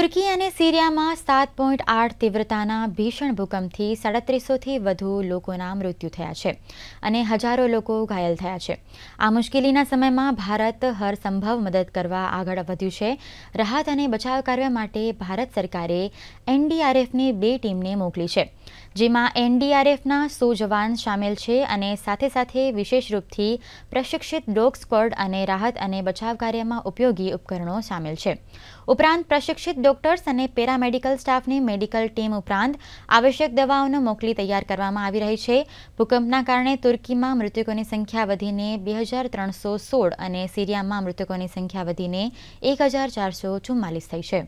તુર્કી અને સિરિયામાં સાત પોઈન્ટ આઠ તીવ્રતાના ભીષણ ભૂકંપથી સાડત્રીસોથી વધુ લોકોના મૃત્યુ થયા છે અને હજારો લોકો ઘાયલ થયા છે આ મુશ્કેલીના સમયમાં ભારત હરસંભવ મદદ કરવા આગળ વધ્યું છે રાહત અને બચાવ કાર્ય માટે ભારત સરકારે એનડીઆરએફની બે ટીમને મોકલી છે જેમાં એનડીઆરએફના સો જવાન સામેલ છે અને સાથે સાથે વિશેષ રૂપથી પ્રશિક્ષિત ડોગ સ્ક્વોડ અને રાહત અને બચાવ કાર્યમાં ઉપયોગી ઉપકરણો સામેલ છે ઉપરાંત પ્રશિક્ષિત ડોક્ટર્સ અને પેરામેડિકલ સ્ટાફની મેડિકલ ટીમ ઉપરાંત આવશ્યક દવાઓનો મોકલી તૈયાર કરવામાં આવી રહી છે ભૂકંપના કારણે તુર્કીમાં મૃતકોની સંખ્યા વધીને બે હજાર ત્રણસો સોળ અને સીરિયામાં મૃતકોની સંખ્યા વધીને એક હજાર ચારસો ચુમ્માલીસ થઈ છે